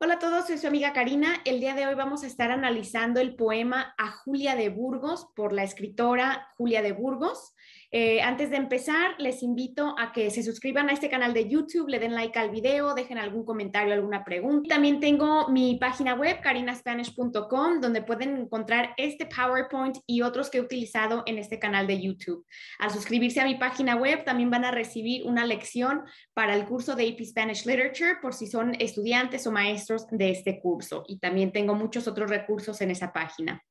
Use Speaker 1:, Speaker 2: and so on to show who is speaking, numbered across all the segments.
Speaker 1: Hola a todos, soy su amiga Karina. El día de hoy vamos a estar analizando el poema A Julia de Burgos por la escritora Julia de Burgos. Eh, antes de empezar, les invito a que se suscriban a este canal de YouTube, le den like al video, dejen algún comentario, alguna pregunta. También tengo mi página web, carinaspanish.com, donde pueden encontrar este PowerPoint y otros que he utilizado en este canal de YouTube. Al suscribirse a mi página web, también van a recibir una lección para el curso de AP Spanish Literature por si son estudiantes o maestros de este curso. Y también tengo muchos otros recursos en esa página.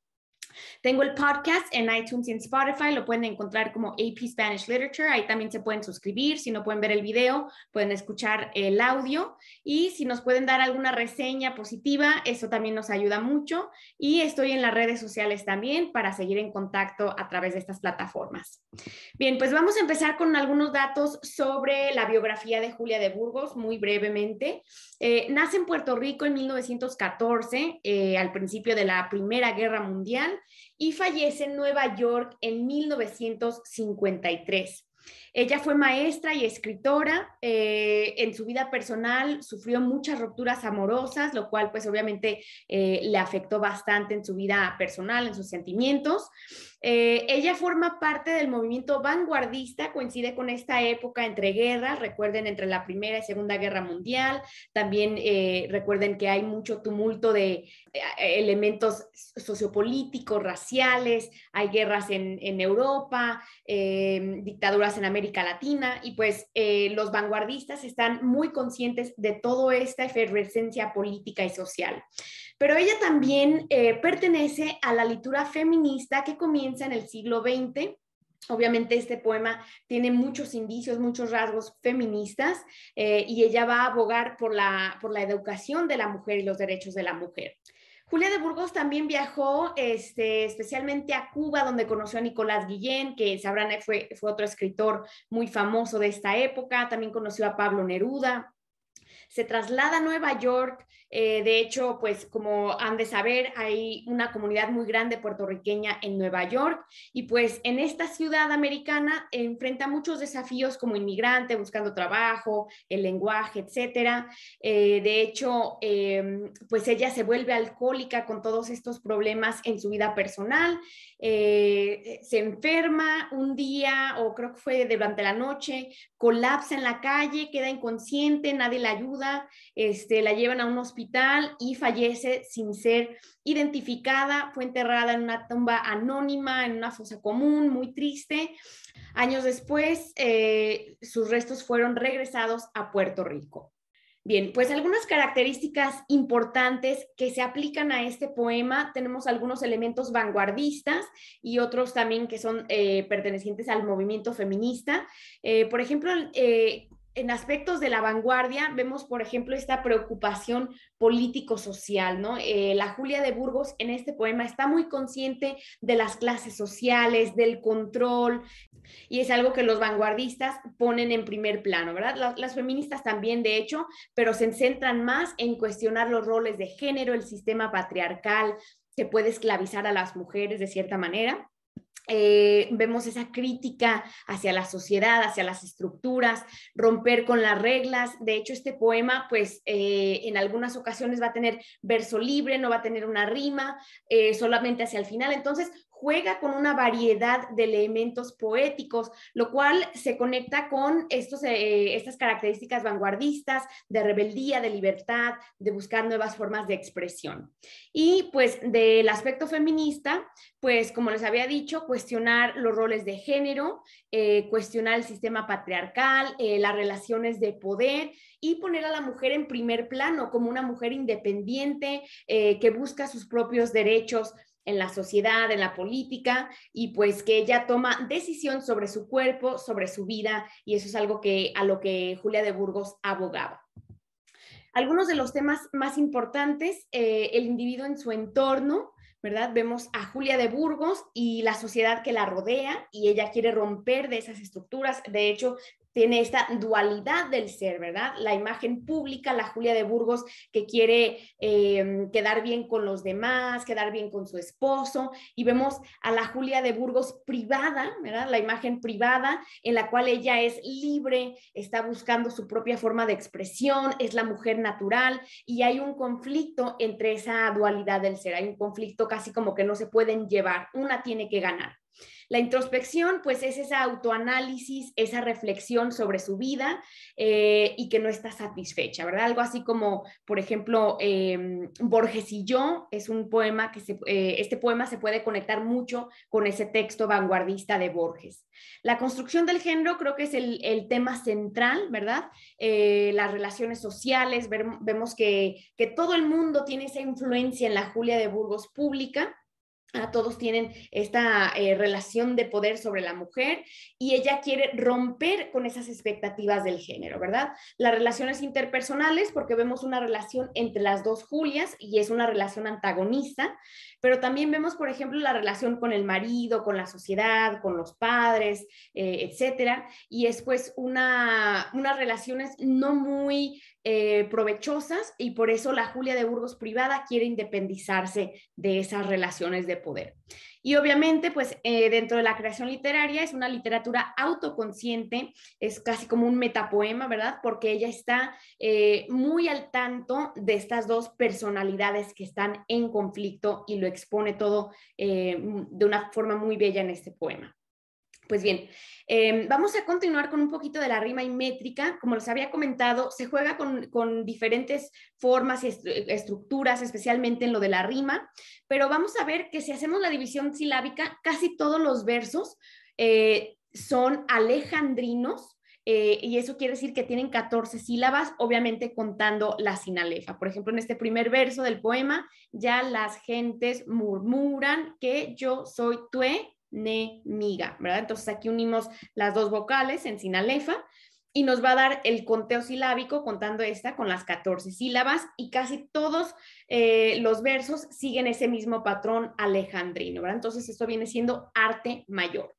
Speaker 1: Tengo el podcast en iTunes y en Spotify, lo pueden encontrar como AP Spanish Literature, ahí también se pueden suscribir, si no pueden ver el video, pueden escuchar el audio y si nos pueden dar alguna reseña positiva, eso también nos ayuda mucho y estoy en las redes sociales también para seguir en contacto a través de estas plataformas. Bien, pues vamos a empezar con algunos datos sobre la biografía de Julia de Burgos, muy brevemente. Eh, nace en Puerto Rico en 1914, eh, al principio de la Primera Guerra Mundial y fallece en Nueva York en 1953. Ella fue maestra y escritora. Eh, en su vida personal sufrió muchas rupturas amorosas, lo cual pues obviamente eh, le afectó bastante en su vida personal, en sus sentimientos. Eh, ella forma parte del movimiento vanguardista, coincide con esta época entre guerras, recuerden entre la Primera y Segunda Guerra Mundial, también recuerden que hay mucho tumulto de elementos sociopolíticos, raciales, hay guerras en Europa, dictaduras en América Latina y pues eh, los vanguardistas están muy conscientes de toda esta efervescencia política y social. Pero ella también eh, pertenece a la literatura feminista que comienza en el siglo XX Obviamente este poema tiene muchos indicios, muchos rasgos feministas eh, y ella va a abogar por la educación de la mujer y los derechos de la mujer. Julia de Burgos también viajó este, especialmente a Cuba, donde conoció a Nicolás Guillén, que sabrán fue, fue otro escritor muy famoso de esta época. También conoció a Pablo Neruda, se traslada a Nueva York. Eh, de hecho, pues como han de saber, hay una comunidad muy grande puertorriqueña en Nueva York y pues en esta ciudad americana enfrenta muchos desafíos como inmigrante, buscando trabajo, el lenguaje, etcétera. Eh, de hecho, em, pues ella se vuelve alcohólica con todos estos problemas en su vida personal, eh, se enferma un día o creo que fue durante la noche, colapsa en la calle, queda inconsciente, nadie la ayuda este, la llevan a un hospital y fallece sin ser identificada, fue enterrada en una tumba anónima, en una fosa común, muy triste. Años después, eh, sus restos fueron regresados a Puerto Rico. Bien, pues algunas características importantes que se aplican a este poema, tenemos algunos elementos vanguardistas y otros también que son eh, pertenecientes al movimiento feminista. Eh, por ejemplo, eh, en aspectos de la vanguardia vemos, por ejemplo, esta preocupación político-social, ¿no? Eh, la Julia de Burgos en este poema está muy consciente de las clases sociales, del control, y es algo que los vanguardistas ponen en primer plano, ¿verdad? Las, las feministas también, de hecho, pero se centran más en cuestionar los roles de género, el sistema patriarcal que puede esclavizar a las mujeres de cierta manera eh, vemos esa crítica hacia la sociedad, hacia las estructuras, romper con las reglas. De hecho, este poema, pues eh, en algunas ocasiones va a tener verso libre, no va a tener una rima, eh, solamente hacia el final. Entonces, juega con una variedad de elementos poéticos, lo cual se conecta con estos, eh, estas características vanguardistas de rebeldía, de libertad, de buscar nuevas formas de expresión. Y pues del aspecto feminista, pues como les había dicho, cuestionar los roles de género, eh, cuestionar el sistema patriarcal, eh, las relaciones de poder y poner a la mujer en primer plano como una mujer independiente que busca sus propios derechos, en la sociedad, en la política, y pues que ella toma decisión sobre su cuerpo, sobre su vida, y eso es algo que a lo que Julia de Burgos abogaba. Algunos de los temas más importantes, eh, el individuo en su entorno, ¿verdad? Vemos a Julia de Burgos y la sociedad que la rodea y ella quiere romper de esas estructuras. De hecho, tiene esta dualidad del ser, ¿verdad? La imagen pública, la Julia de Burgos que quiere eh, quedar bien con los demás, quedar bien con su esposo, y vemos a la Julia de Burgos privada, ¿verdad? La imagen privada en la cual ella es libre, está buscando su propia forma de expresión, es la mujer natural, y hay un conflicto entre esa dualidad del ser, hay un conflicto casi como que no se pueden llevar, una tiene que ganar. La introspección, pues es ese autoanálisis, esa reflexión sobre su vida eh, y que no está satisfecha, ¿verdad? Algo así como, por ejemplo, em, Borges y yo es un poema que se, eh, este poema se puede conectar mucho con ese texto vanguardista de Borges. La construcción del género creo que es el, tema central, ¿verdad? Eh, las relaciones sociales, vemos que, que todo el mundo tiene esa influencia en la Julia de Burgos pública todos tienen esta eh, relación de poder sobre la mujer y ella quiere romper con esas expectativas del género, ¿verdad? Las relaciones interpersonales, porque vemos una relación entre las dos Julias y es una relación antagonista, pero también vemos, por ejemplo, la relación con el marido, con la sociedad, con los padres, eh, etcétera, y es pues una, unas relaciones no muy eh, provechosas y por eso la Julia de Burgos privada quiere independizarse de esas relaciones de poder. Y obviamente, pues eh, dentro de la creación literaria es una literatura autoconsciente, es casi como un metapoema, ¿verdad? Porque ella está eh, muy al tanto de estas dos personalidades que están en conflicto y lo expone todo de una forma muy bella en este poema. Pues bien, em, vamos a continuar con un poquito de la rima y métrica. Como les había comentado, se juega con, diferentes formas y estructuras, especialmente en lo de la rima, pero vamos a ver que si hacemos la división silábica, casi todos los versos eh, son alejandrinos. Eh, y eso quiere decir que tienen 14 sílabas, obviamente contando la sinalefa. Por ejemplo, en este primer verso del poema, ya las gentes murmuran que yo soy tué miga, ¿verdad? Entonces aquí unimos las dos vocales en sinalefa y nos va a dar el conteo silábico contando esta con las 14 sílabas y casi todos eh, los versos siguen ese mismo patrón alejandrino, ¿verdad? Entonces esto viene siendo arte mayor.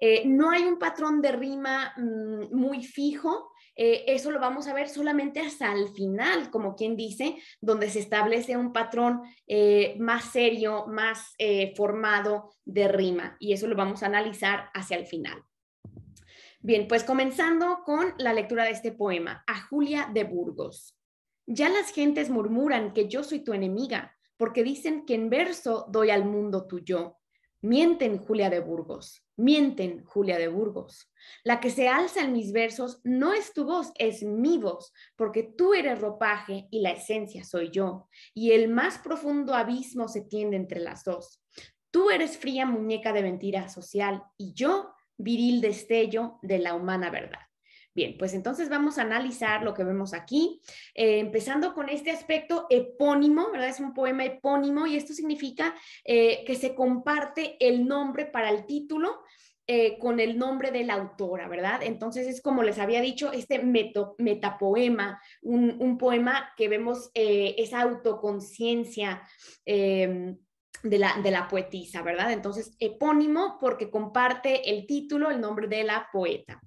Speaker 1: Eh, no hay un patrón de rima mm, muy fijo, eh, eso lo vamos a ver solamente hasta el final, como quien dice, donde se establece un patrón eh, más serio, más eh, formado de rima. Y eso lo vamos a analizar hacia el final. Bien, pues comenzando con la lectura de este poema, a Julia de Burgos. Ya las gentes murmuran que yo soy tu enemiga, porque dicen que en verso doy al mundo tuyo. Mienten Julia de Burgos, mienten Julia de Burgos. La que se alza en mis versos no es tu voz, es mi voz, porque tú eres ropaje y la esencia soy yo, y el más profundo abismo se tiende entre las dos. Tú eres fría muñeca de mentira social y yo viril destello de la humana verdad. Bien, pues entonces vamos a analizar lo que vemos aquí, eh, empezando con este aspecto epónimo, ¿verdad? Es un poema epónimo y esto significa eh, que se comparte el nombre para el título. Eh, con el nombre de la autora, ¿verdad? Entonces es como les había dicho, este metapoema, un, un, poema que vemos esa autoconciencia. De la, de la, poetisa, ¿verdad? Entonces, epónimo porque comparte el título, el nombre de la poeta.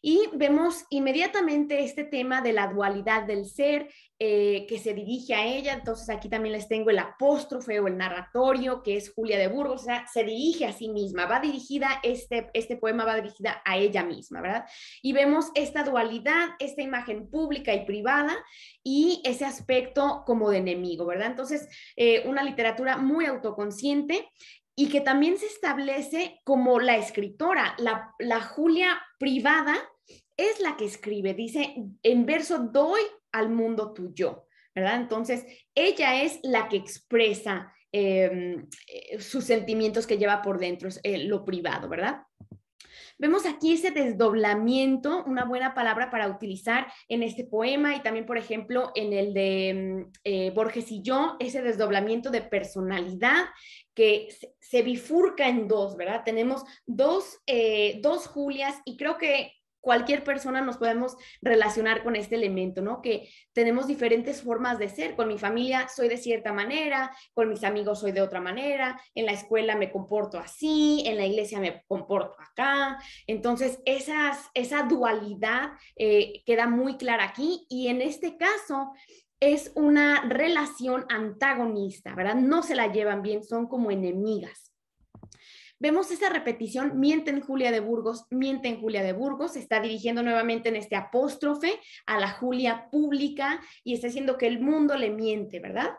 Speaker 1: Y vemos inmediatamente este tema de la dualidad del ser eh, que se dirige a ella. Entonces aquí también les tengo el apóstrofe o el narratorio, que es Julia de Burgos, o sea, se dirige a sí misma, va dirigida, este, este poema va dirigida a ella misma, ¿verdad? Y vemos esta dualidad, esta imagen pública y privada y ese aspecto como de enemigo, ¿verdad? Entonces, eh, una literatura muy autoconsciente y que también se establece como la escritora, la, Julia privada es la que escribe, dice, en verso doy al mundo tuyo, ¿verdad? Entonces, ella es la que expresa em, eh, sus sentimientos que lleva por dentro, eh, lo privado, ¿verdad? Vemos aquí ese desdoblamiento, una buena palabra para utilizar en este poema y también, por ejemplo, en el de mm, eh, Borges y yo, ese desdoblamiento de personalidad que se bifurca en dos, ¿verdad? Tenemos dos, eh, dos Julias y creo que cualquier persona nos podemos relacionar con este elemento, ¿no? Que tenemos diferentes formas de ser. Con mi familia soy de cierta manera, con mis amigos soy de otra manera, en la escuela me comporto así, en la iglesia me comporto acá. Entonces, esa dualidad eh, queda muy clara aquí y en este caso es una relación antagonista, ¿verdad? No se la llevan bien, son como enemigas. Vemos esa repetición, mienten Julia de Burgos, mienten Julia de Burgos, está dirigiendo nuevamente en este apóstrofe a la Julia pública y está diciendo que el mundo le miente, ¿verdad?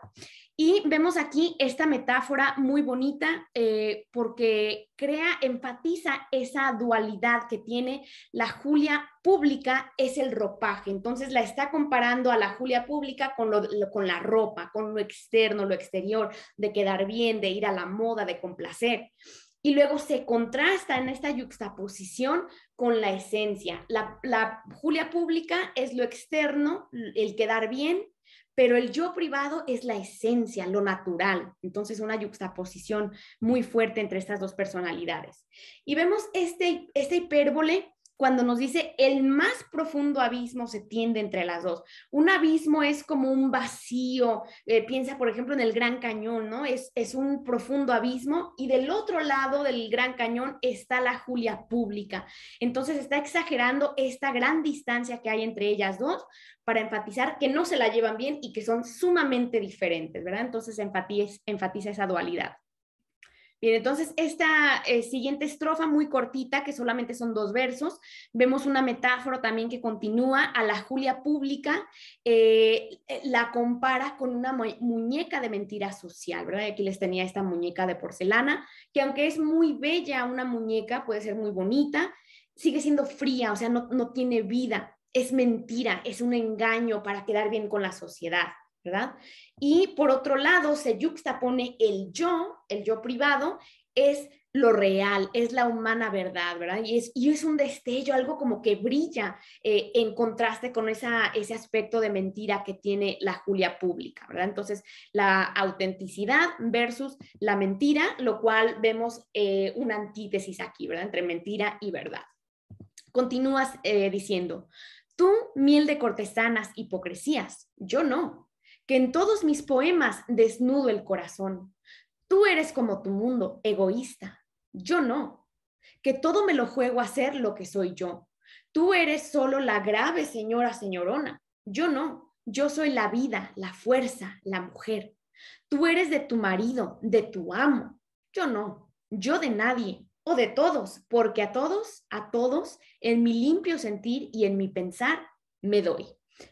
Speaker 1: Y vemos aquí esta metáfora muy bonita eh, porque crea, enfatiza esa dualidad que tiene la Julia pública es el ropaje. Entonces la está comparando a la Julia pública con, con la ropa, con lo externo, lo exterior, de quedar bien, de ir a la moda, de complacer y luego se contrasta en esta yuxtaposición con la esencia. La, Julia pública es lo externo, el quedar bien, pero el yo privado es la esencia, lo natural. Entonces, una yuxtaposición muy fuerte entre estas dos personalidades. Y vemos este, este hipérbole cuando nos dice el más profundo abismo se tiende entre las dos. Un abismo es como un vacío, eh, piensa por ejemplo en el Gran Cañón, ¿no? Es, un profundo abismo y del otro lado del Gran Cañón está la Julia Pública. Entonces está exagerando esta gran distancia que hay entre ellas dos para enfatizar que no se la llevan bien y que son sumamente diferentes, ¿verdad? Entonces enfatiza esa dualidad. Bien, entonces esta eh, siguiente estrofa muy cortita, que solamente son dos versos, vemos una metáfora también que continúa a la Julia pública, eh, eh, la compara con una muñeca de mentira social, ¿verdad? Aquí les tenía esta muñeca de porcelana, que aunque es muy bella una muñeca, puede ser muy bonita, sigue siendo fría, o sea, no tiene vida, es mentira, es un engaño para quedar bien con la sociedad. ¿verdad? Y por otro lado, se yuxtapone el yo, el yo privado, es lo real, es la humana verdad, ¿verdad? Y es, y es un destello, algo como que brilla eh, en contraste con esa, ese aspecto de mentira que tiene la Julia pública, ¿verdad? Entonces, la autenticidad versus la mentira, lo cual vemos eh, una antítesis aquí, ¿verdad? Entre mentira y verdad. Continúas eh, diciendo, tú miel de cortesanas, hipocresías, yo no, que en todos mis poemas desnudo el corazón. Tú eres como tu mundo, egoísta. Yo no. Que todo me lo juego a ser lo que soy yo. Tú eres solo la grave señora señorona. Yo no. Yo soy la vida, la fuerza, la mujer. Tú eres de tu marido, de tu amo. Yo no. Yo de nadie o de todos, porque a todos, a todos, en mi limpio sentir y en mi pensar, me doy.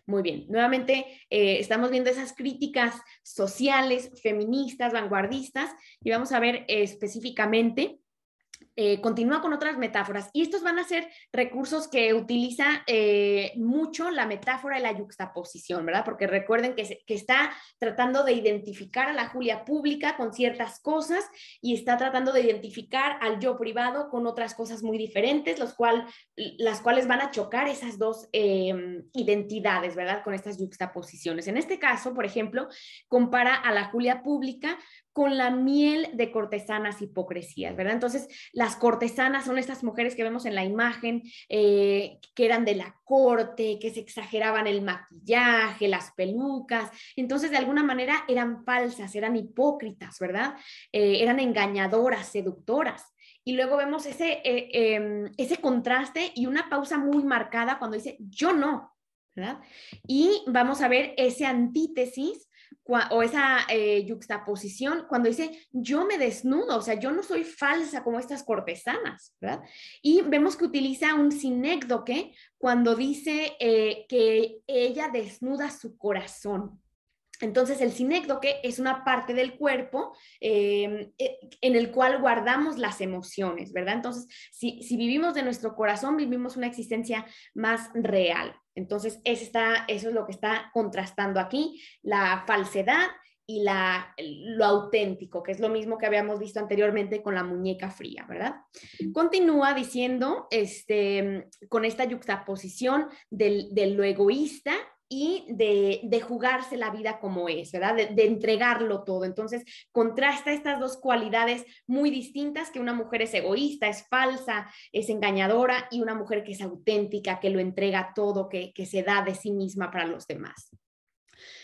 Speaker 1: Muy bien, nuevamente eh, estamos viendo esas críticas sociales, feministas, vanguardistas, y vamos a ver eh, específicamente eh, continúa con otras metáforas. Y estos van a ser recursos que utiliza eh, mucho la metáfora de la yuxtaposición, ¿verdad? Porque recuerden que, está tratando de identificar a la Julia pública con ciertas cosas y está tratando de identificar al yo privado con otras cosas muy diferentes, los cual, las cuales van a chocar esas dos em, identidades, ¿verdad? Con estas yuxtaposiciones. En este caso, por ejemplo, compara a la Julia pública con la miel de cortesanas hipocresías, ¿verdad? Entonces, las cortesanas son estas mujeres que vemos en la imagen, eh, que eran de la corte, que se exageraban el maquillaje, las pelucas, entonces de alguna manera eran falsas, eran hipócritas, ¿verdad? Eh, eran engañadoras, seductoras. Y luego vemos ese, eh, em, ese contraste y una pausa muy marcada cuando dice, yo no, ¿verdad? Y vamos a ver ese antítesis o esa juxtaposición, eh, yuxtaposición cuando dice yo me desnudo, o sea, yo no soy falsa como estas cortesanas, ¿verdad? Y vemos que utiliza un sinécdoque cuando dice eh, que ella desnuda su corazón. Entonces el sinécdoque es una parte del cuerpo em, e, en el cual guardamos las emociones, ¿verdad? Entonces, si, si vivimos de nuestro corazón, vivimos una existencia más real. Entonces, eso, es lo que está contrastando aquí, la falsedad y la, lo auténtico, que es lo mismo que habíamos visto anteriormente con la muñeca fría, ¿verdad? Continúa diciendo, este, con esta yuxtaposición del, de lo egoísta y de, de, jugarse la vida como es, ¿verdad? De, entregarlo todo. Entonces, contrasta estas dos cualidades muy distintas, que una mujer es egoísta, es falsa, es engañadora, y una mujer que es auténtica, que lo entrega todo, que, se da de sí misma para los demás.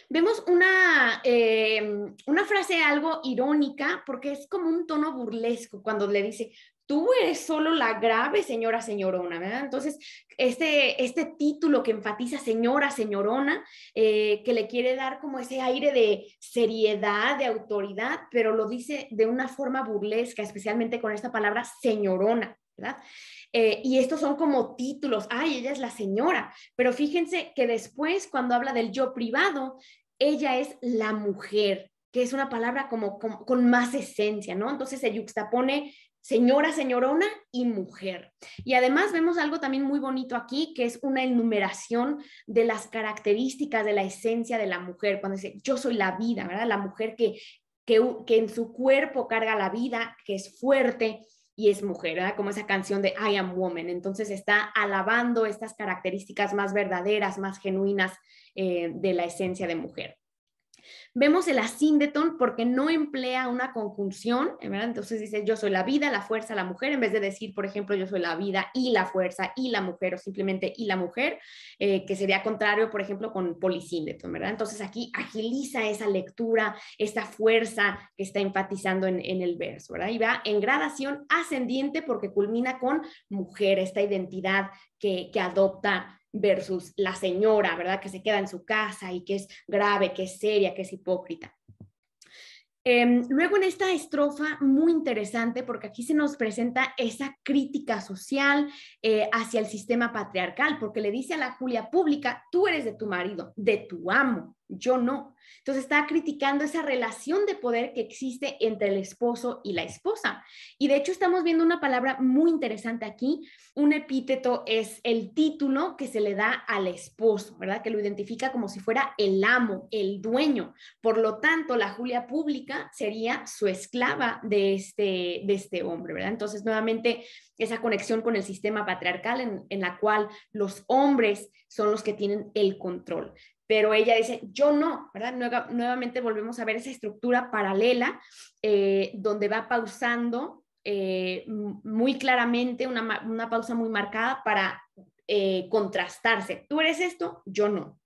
Speaker 1: Vemos una, eh, una frase algo irónica porque es como un tono burlesco cuando le dice, tú eres solo la grave señora señorona, ¿verdad? Entonces, este, este título que enfatiza señora señorona, eh, que le quiere dar como ese aire de seriedad, de autoridad, pero lo dice de una forma burlesca, especialmente con esta palabra señorona, ¿verdad? Eh, y estos son como títulos, ay, ella es la señora, pero fíjense que después cuando habla del yo privado, ella es la mujer, que es una palabra como, con más esencia, ¿no? Entonces se juxtapone señora, señorona y mujer. Y además vemos algo también muy bonito aquí, que es una enumeración de las características de la esencia de la mujer, cuando dice yo soy la vida, ¿verdad? La mujer que, que, que en su cuerpo carga la vida, que es fuerte, y es mujer, ¿verdad? como esa canción de I am woman. Entonces está alabando estas características más verdaderas, más genuinas eh, de la esencia de mujer. Vemos el asíndeton porque no emplea una conjunción, ¿verdad? Entonces dice yo soy la vida, la fuerza, la mujer, en vez de decir, por ejemplo, yo soy la vida y la fuerza y la mujer o simplemente y la mujer, eh, que sería contrario, por ejemplo, con polisíndeton, ¿verdad? Entonces aquí agiliza esa lectura, esta fuerza que está enfatizando en, el verso, ¿verdad? Y va en gradación ascendiente porque culmina con mujer, esta identidad que, que adopta versus la señora, ¿verdad? Que se queda en su casa y que es grave, que es seria, que es hipócrita. Em, luego en esta estrofa muy interesante, porque aquí se nos presenta esa crítica social eh, hacia el sistema patriarcal, porque le dice a la Julia pública, tú eres de tu marido, de tu amo, yo no. Entonces está criticando esa relación de poder que existe entre el esposo y la esposa. Y de hecho estamos viendo una palabra muy interesante aquí. Un epíteto es el título que se le da al esposo, ¿verdad? Que lo identifica como si fuera el amo, el dueño. Por lo tanto, la Julia pública sería su esclava de este, este hombre, ¿verdad? Entonces, nuevamente, esa conexión con el sistema patriarcal en la cual los hombres son los que tienen el control pero ella dice, yo no, ¿verdad? Nuevamente volvemos a ver esa estructura paralela eh, donde va pausando eh, muy claramente, una, pausa muy marcada para eh, contrastarse. Tú eres esto, yo no.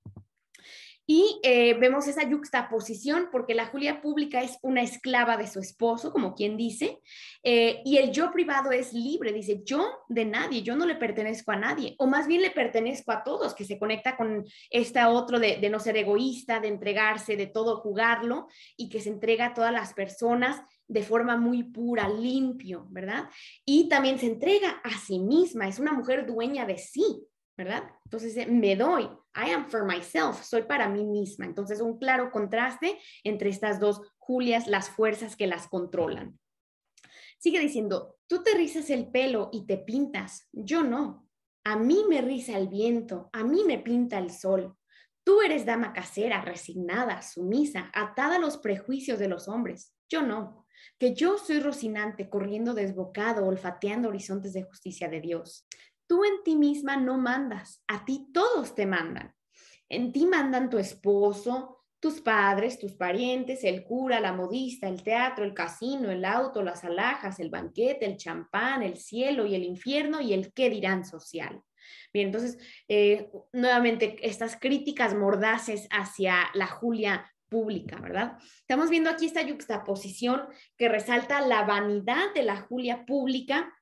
Speaker 1: Y eh, vemos esa yuxtaposición porque la Julia pública es una esclava de su esposo, como quien dice, eh, y el yo privado es libre, dice yo de nadie, yo no le pertenezco a nadie, o más bien le pertenezco a todos, que se conecta con esta otro de, de no ser egoísta, de entregarse, de todo jugarlo, y que se entrega a todas las personas de forma muy pura, limpio, ¿verdad? Y también se entrega a sí misma, es una mujer dueña de sí, ¿verdad? Entonces dice, me doy, I am for myself, soy para mí misma. Entonces un claro contraste entre estas dos Julias, las fuerzas que las controlan. Sigue diciendo, tú te rizas el pelo y te pintas, yo no. A mí me riza el viento, a mí me pinta el sol. Tú eres dama casera, resignada, sumisa, atada a los prejuicios de los hombres. Yo no. Que yo soy Rocinante corriendo desbocado, olfateando horizontes de justicia de Dios tú en ti misma no mandas, a ti todos te mandan. En ti mandan tu esposo, tus padres, tus parientes, el cura, la modista, el teatro, el casino, el auto, las alhajas, el banquete, el champán, el cielo y el infierno y el qué dirán social. Bien, entonces, eh, nuevamente, estas críticas mordaces hacia la Julia pública, ¿verdad? Estamos viendo aquí esta yuxtaposición que resalta la vanidad de la Julia pública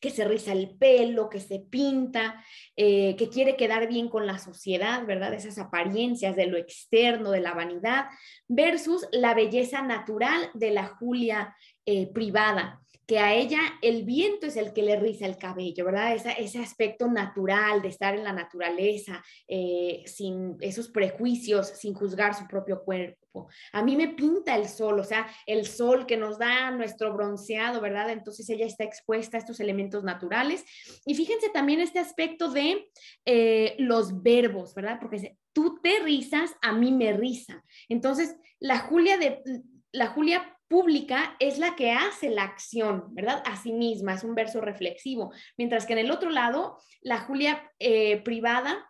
Speaker 1: que se riza el pelo, que se pinta, eh, que quiere quedar bien con la sociedad, ¿verdad? Esas apariencias de lo externo, de la vanidad, versus la belleza natural de la Julia eh, privada que a ella el viento es el que le riza el cabello, ¿verdad? ese aspecto natural de estar en la naturaleza, eh, sin esos prejuicios, sin juzgar su propio cuerpo. A mí me pinta el sol, o sea, el sol que nos da nuestro bronceado, ¿verdad? Entonces ella está expuesta a estos elementos naturales. Y fíjense también este aspecto de eh, los verbos, ¿verdad? Porque tú te rizas, a mí me riza. Entonces, la Julia de... La Julia pública es la que hace la acción, ¿verdad? A sí misma, es un verso reflexivo. Mientras que en el otro lado, la Julia eh, privada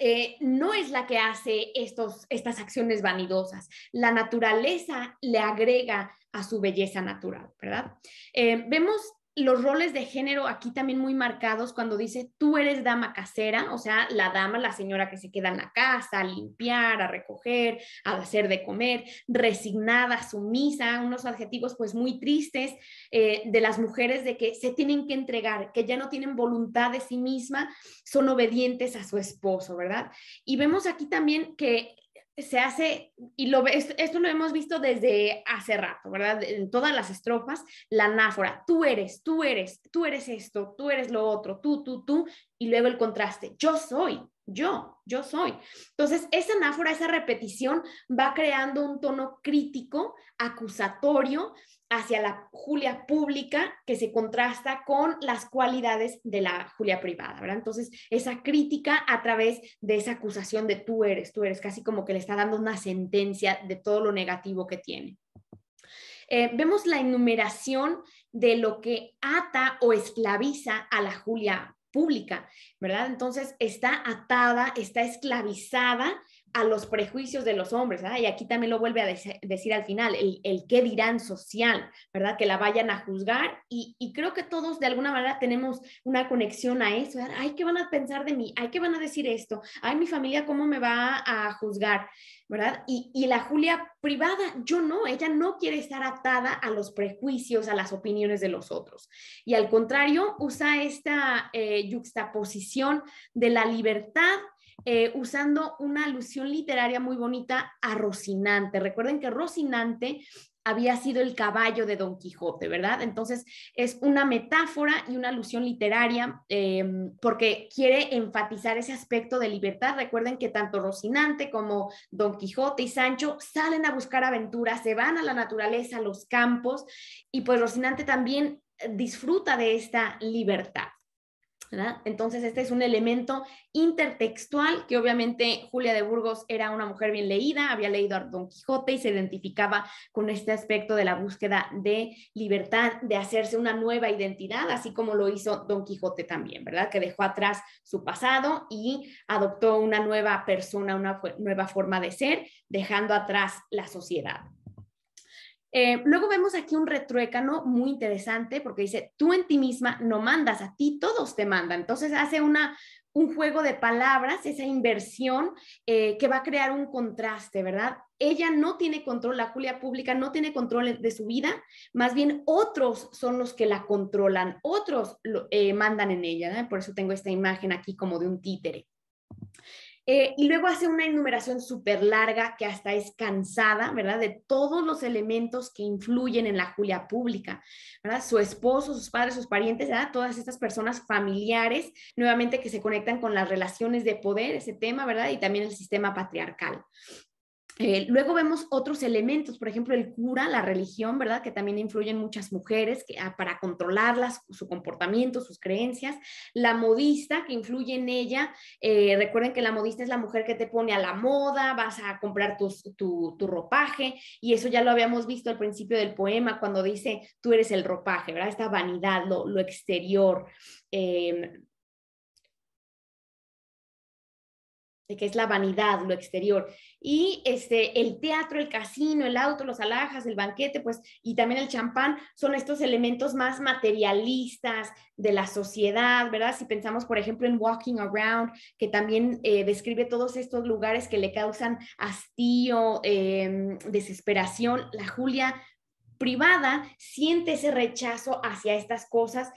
Speaker 1: eh, no es la que hace estos, estas acciones vanidosas. La naturaleza le agrega a su belleza natural, ¿verdad? Eh, vemos los roles de género aquí también muy marcados cuando dice tú eres dama casera, o sea, la dama, la señora que se queda en la casa, a limpiar, a recoger, a hacer de comer, resignada, sumisa, unos adjetivos pues muy tristes eh, de las mujeres de que se tienen que entregar, que ya no tienen voluntad de sí misma, son obedientes a su esposo, ¿verdad? Y vemos aquí también que se hace, y lo, esto, esto, lo hemos visto desde hace rato, ¿verdad? En todas las estrofas, la anáfora, tú eres, tú eres, tú eres esto, tú eres lo otro, tú, tú, tú, y luego el contraste, yo soy, yo, yo soy. Entonces, esa anáfora, esa repetición va creando un tono crítico, acusatorio, hacia la Julia pública que se contrasta con las cualidades de la Julia privada, ¿verdad? Entonces, esa crítica a través de esa acusación de tú eres, tú eres, casi como que le está dando una sentencia de todo lo negativo que tiene. Eh, vemos la enumeración de lo que ata o esclaviza a la Julia pública, ¿verdad? Entonces está atada, está esclavizada a los prejuicios de los hombres, ¿verdad? y aquí también lo vuelve a decir al final, el, el, qué dirán social, ¿verdad? Que la vayan a juzgar y, creo que todos de alguna manera tenemos una conexión a eso, ¿verdad? Ay, ¿qué van a pensar de mí? Ay, ¿qué van a decir esto? Ay, mi familia, ¿cómo me va a juzgar? ¿Verdad? Y, la Julia privada, yo no, ella no quiere estar atada a los prejuicios, a las opiniones de los otros. Y al contrario, usa esta eh, yuxtaposición de la libertad eh, usando una alusión literaria muy bonita a Rocinante. Recuerden que Rocinante había sido el caballo de Don Quijote, ¿verdad? Entonces es una metáfora y una alusión literaria eh, porque quiere enfatizar ese aspecto de libertad. Recuerden que tanto Rocinante como Don Quijote y Sancho salen a buscar aventuras, se van a la naturaleza, a los campos y pues Rocinante también eh, disfruta de esta libertad. Entonces, este es un elemento intertextual que obviamente Julia de Burgos era una mujer bien leída, había leído a Don Quijote y se identificaba con este aspecto de la búsqueda de libertad, de hacerse una nueva identidad, así como lo hizo Don Quijote también, ¿verdad? Que dejó atrás su pasado y adoptó una nueva persona, una nueva forma de ser, dejando atrás la sociedad. Eh, luego vemos aquí un retruécano muy interesante porque dice, tú en ti misma no mandas, a ti todos te mandan. Entonces hace una, un juego de palabras, esa inversión eh, que va a crear un contraste, ¿verdad? Ella no tiene control, la Julia pública no tiene control de su vida, más bien otros son los que la controlan, otros eh, mandan en ella, por eso tengo esta imagen aquí como de un títere. Eh, y luego hace una enumeración súper larga que hasta es cansada, ¿verdad? De todos los elementos que influyen en la Julia pública, ¿verdad? Su esposo, sus padres, sus parientes, ¿verdad? Todas estas personas familiares, nuevamente que se conectan con las relaciones de poder, ese tema, ¿verdad? Y también el sistema patriarcal. Eh, luego vemos otros elementos, por ejemplo, el cura, la religión, ¿verdad? Que también influyen muchas mujeres que, ah, para controlarlas, su comportamiento, sus creencias. La modista, que influye en ella. Eh, recuerden que la modista es la mujer que te pone a la moda, vas a comprar tu, ropaje, y eso ya lo habíamos visto al principio del poema, cuando dice, tú eres el ropaje, ¿verdad? Esta vanidad, lo, exterior. Em, de que es la vanidad, lo exterior. Y este, el teatro, el casino, el auto, los alhajas, el banquete, pues, y también el champán, son estos elementos más materialistas de la sociedad, ¿verdad? Si pensamos, por ejemplo, en Walking Around, que también eh, describe todos estos lugares que le causan hastío, em, desesperación, la Julia privada siente ese rechazo hacia estas cosas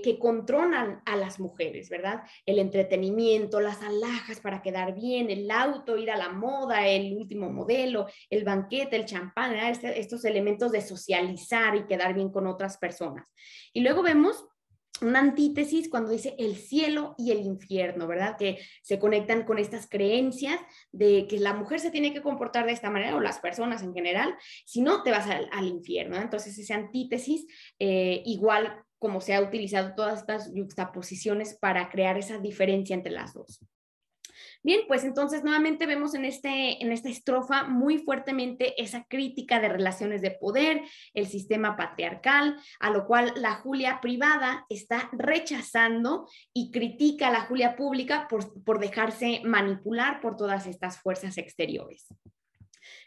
Speaker 1: que, controlan a las mujeres, ¿verdad? El entretenimiento, las alhajas para quedar bien, el auto, ir a la moda, el último modelo, el banquete, el champán, este, estos elementos de socializar y quedar bien con otras personas. Y luego vemos una antítesis cuando dice el cielo y el infierno, ¿verdad? Que se conectan con estas creencias de que la mujer se tiene que comportar de esta manera o las personas en general, si no te vas al, infierno. Entonces esa antítesis eh, igual como se ha utilizado todas estas juxtaposiciones para crear esa diferencia entre las dos. Bien, pues entonces nuevamente vemos este, en, esta estrofa muy fuertemente esa crítica de relaciones de poder, el sistema patriarcal, a lo cual la Julia privada está rechazando y critica a la Julia pública por dejarse manipular por todas estas fuerzas exteriores.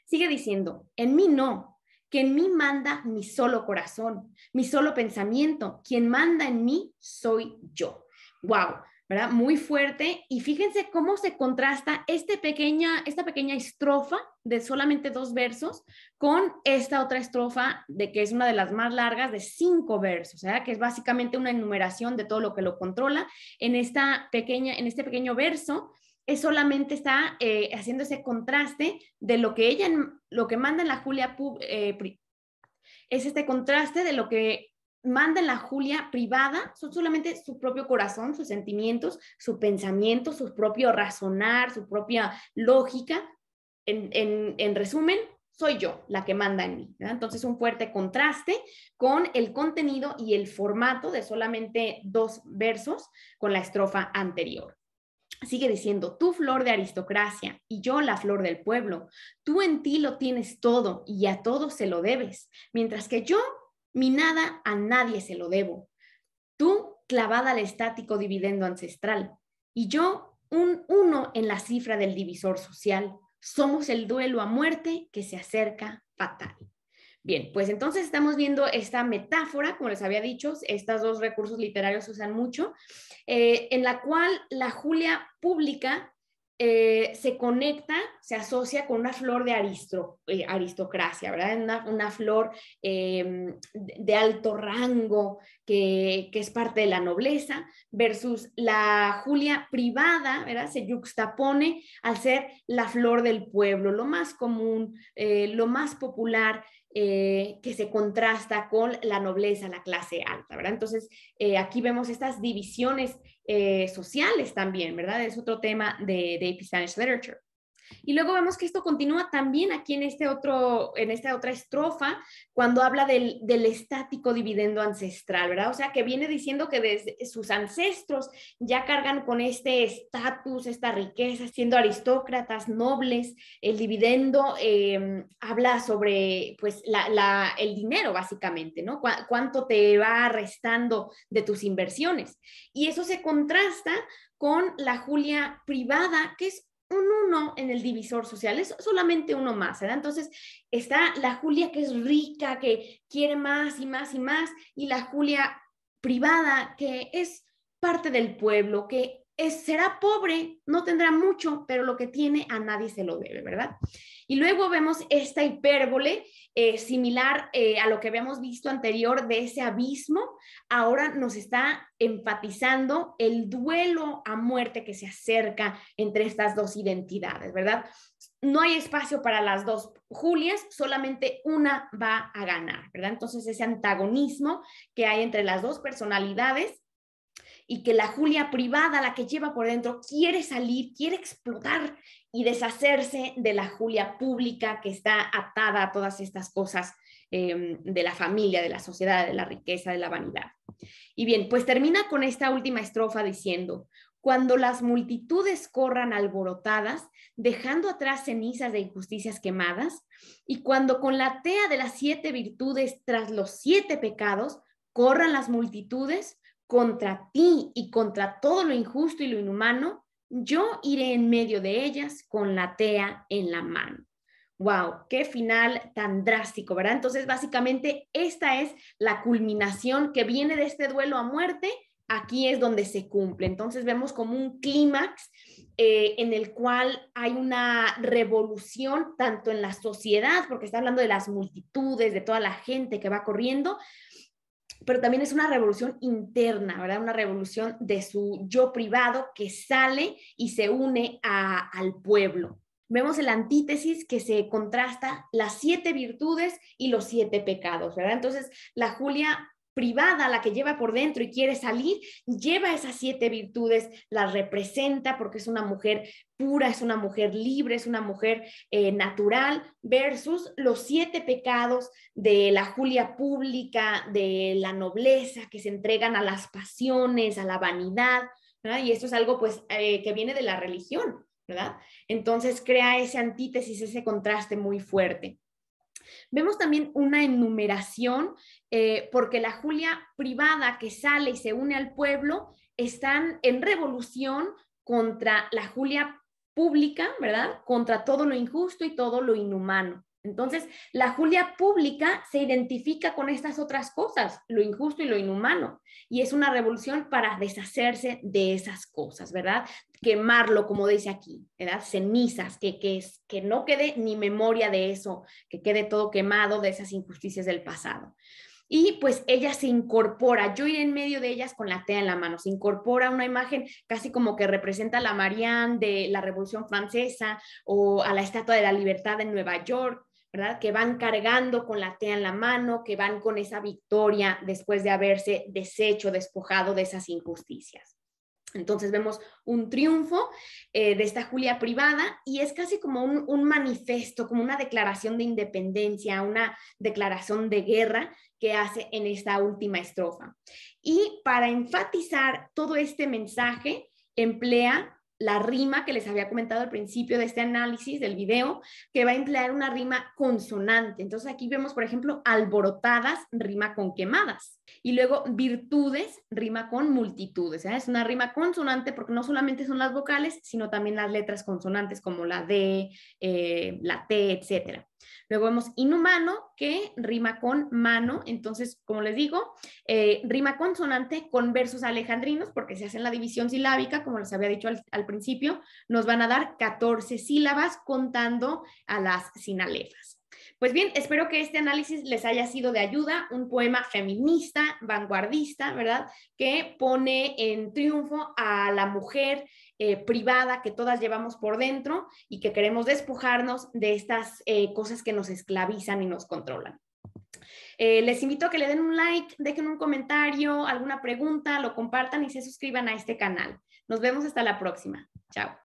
Speaker 1: Sigue diciendo, en mí no, que en mí manda mi solo corazón, mi solo pensamiento. Quien manda en mí soy yo. ¡Wow! ¿verdad? Muy fuerte. Y fíjense cómo se contrasta este esta pequeña estrofa de solamente dos versos con esta otra estrofa de que es una de las más largas de cinco versos, ¿verdad? que es básicamente una enumeración de todo lo que lo controla. En, esta pequeña, en este pequeño verso es solamente está eh, haciendo ese contraste de lo que ella, lo que manda en la Julia, eh, es este contraste de lo que manda en la Julia privada, son solamente su propio corazón, sus sentimientos, su pensamiento, su propio razonar, su propia lógica. en, en, en resumen, soy yo la que manda en mí. Entonces, un fuerte contraste con el contenido y el formato de solamente dos versos con la estrofa anterior. Sigue diciendo, tú flor de aristocracia y yo la flor del pueblo, tú en ti lo tienes todo y a todo se lo debes, mientras que yo, mi nada, a nadie se lo debo. Tú clavada al estático dividendo ancestral y yo un uno en la cifra del divisor social. Somos el duelo a muerte que se acerca fatal. Bien, pues entonces estamos viendo esta metáfora, como les había dicho, estos dos recursos literarios se usan mucho, eh, en la cual la Julia pública eh, se conecta, se asocia con una flor de eh, aristocracia, ¿verdad? Una, flor em, de alto rango que, es parte de la nobleza, versus la Julia privada, ¿verdad? Se yuxtapone al ser la flor del pueblo, lo más común, lo más popular, eh, que se contrasta con la nobleza, la clase alta, ¿verdad? Entonces, eh, aquí vemos estas divisiones eh, sociales también, ¿verdad? Es otro tema de, de Literature. Y luego vemos que esto continúa también aquí en, este otro, en esta otra estrofa, cuando habla del, del estático dividendo ancestral, ¿verdad? O sea, que viene diciendo que desde sus ancestros ya cargan con este estatus, esta riqueza, siendo aristócratas, nobles, el dividendo em, habla sobre pues la, la, el dinero básicamente, ¿no? cuánto te va restando de tus inversiones. Y eso se contrasta con la Julia privada, que es un uno en el divisor social, es solamente uno más, ¿verdad? Entonces está la Julia que es rica, que quiere más y más y más, y la Julia privada que es parte del pueblo, que será pobre, no tendrá mucho, pero lo que tiene a nadie se lo debe, ¿verdad? Y luego vemos esta hipérbole eh, similar eh, a lo que habíamos visto anterior de ese abismo. Ahora nos está enfatizando el duelo a muerte que se acerca entre estas dos identidades, ¿verdad? No hay espacio para las dos Julias, solamente una va a ganar, ¿verdad? Entonces ese antagonismo que hay entre las dos personalidades y que la Julia privada, la que lleva por dentro, quiere salir, quiere explotar y deshacerse de la Julia pública que está atada a todas estas cosas em, de la familia, de la sociedad, de la riqueza, de la vanidad. Y bien, pues termina con esta última estrofa diciendo, cuando las multitudes corran alborotadas, dejando atrás cenizas de injusticias quemadas, y cuando con la tea de las siete virtudes tras los siete pecados corran las multitudes, contra ti y contra todo lo injusto y lo inhumano, yo iré en medio de ellas con la tea en la mano. Wow, qué final tan drástico, ¿verdad? Entonces, básicamente, esta es la culminación que viene de este duelo a muerte. Aquí es donde se cumple. Entonces vemos como un clímax eh, en el cual hay una revolución tanto en la sociedad, porque está hablando de las multitudes, de toda la gente que va corriendo, pero también es una revolución interna, ¿verdad? Una revolución de su yo privado que sale y se une a, al pueblo. Vemos el la antítesis que se contrasta las siete virtudes y los siete pecados, ¿verdad? Entonces, la Julia privada, la que lleva por dentro y quiere salir, lleva esas siete virtudes, las representa porque es una mujer pura, es una mujer libre, es una mujer eh, natural, versus los siete pecados de la Julia pública, de la nobleza, que se entregan a las pasiones, a la vanidad, ¿verdad? y esto es algo pues eh, que viene de la religión, ¿verdad? Entonces crea ese antítesis, ese contraste muy fuerte. Vemos también una enumeración, eh, porque la Julia privada que sale y se une al pueblo están en revolución contra la Julia pública, ¿verdad? Contra todo lo injusto y todo lo inhumano. Entonces, la Julia pública se identifica con estas otras cosas, lo injusto y lo inhumano, y es una revolución para deshacerse de esas cosas, ¿verdad? Quemarlo, como dice aquí, ¿verdad? Cenizas, que, que, no quede ni memoria de eso, que quede todo quemado de esas injusticias del pasado. Y pues ella se incorpora, yo iré en medio de ellas con la tea en la mano, se incorpora una imagen casi como que representa a la Marianne de la Revolución Francesa o a la Estatua de la Libertad en Nueva York, ¿verdad? Que van cargando con la tea en la mano, que van con esa victoria después de haberse deshecho, despojado de esas injusticias. Entonces vemos un triunfo eh, de esta Julia privada y es casi como un, un, manifesto, como una declaración de independencia, una declaración de guerra que hace en esta última estrofa. Y para enfatizar todo este mensaje, emplea la rima que les había comentado al principio de este análisis del video, que va a emplear una rima consonante. Entonces aquí vemos, por ejemplo, alborotadas rima con quemadas. Y luego virtudes rima con multitudes. ¿eh? Es una rima consonante porque no solamente son las vocales, sino también las letras consonantes como la D, eh, la T, etcétera. Luego vemos inhumano, que rima con mano, entonces, como les digo, eh, rima consonante con versos alejandrinos, porque se hacen la división silábica, como les había dicho al, al principio, nos van a dar 14 sílabas contando a las sinalefas. Pues bien, espero que este análisis les haya sido de ayuda, un poema feminista, vanguardista, ¿verdad? Que pone en triunfo a la mujer eh, privada que todas llevamos por dentro y que queremos despojarnos de estas eh, cosas que nos esclavizan y nos controlan. Eh, les invito a que le den un like, dejen un comentario, alguna pregunta, lo compartan y se suscriban a este canal. Nos vemos hasta la próxima. Chao.